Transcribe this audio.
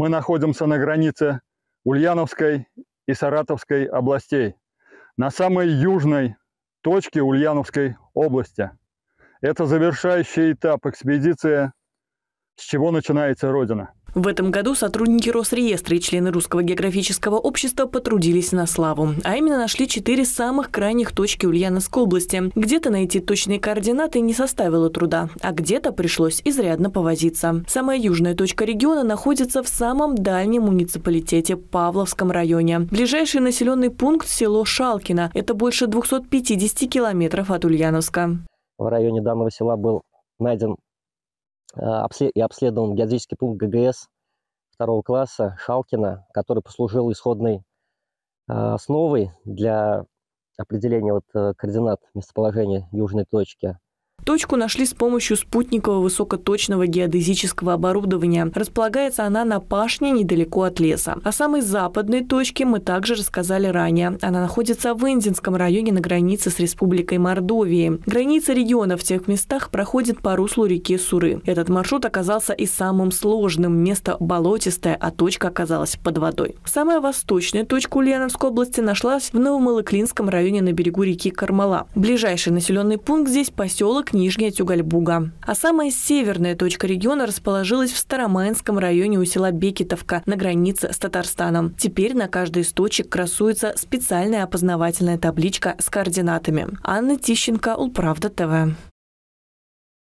Мы находимся на границе Ульяновской и Саратовской областей, на самой южной точке Ульяновской области. Это завершающий этап экспедиции «С чего начинается Родина?». В этом году сотрудники Росреестра и члены Русского географического общества потрудились на славу. А именно нашли четыре самых крайних точки Ульяновской области. Где-то найти точные координаты не составило труда, а где-то пришлось изрядно повозиться. Самая южная точка региона находится в самом дальнем муниципалитете Павловском районе. Ближайший населенный пункт – село Шалкино. Это больше 250 километров от Ульяновска. В районе данного села был найден а, и обследован геодезический пункт ГГС второго класса Шалкина, который послужил исходной а, основой для определения вот э, координат местоположения южной точки – Точку нашли с помощью спутникового высокоточного геодезического оборудования. Располагается она на пашне недалеко от леса. О самой западной точке мы также рассказали ранее. Она находится в Индинском районе на границе с Республикой Мордовии. Граница региона в тех местах проходит по руслу реки Суры. Этот маршрут оказался и самым сложным. Место болотистое, а точка оказалась под водой. Самая восточная точка Ульяновской области нашлась в Новомалыклинском районе на берегу реки Кармала. Ближайший населенный пункт здесь поселок Нижняя Тюгальбуга. А самая северная точка региона расположилась в Старомаинском районе у села Бекетовка на границе с Татарстаном. Теперь на каждой из точек красуется специальная опознавательная табличка с координатами. Анна Тищенко, Управда ТВ.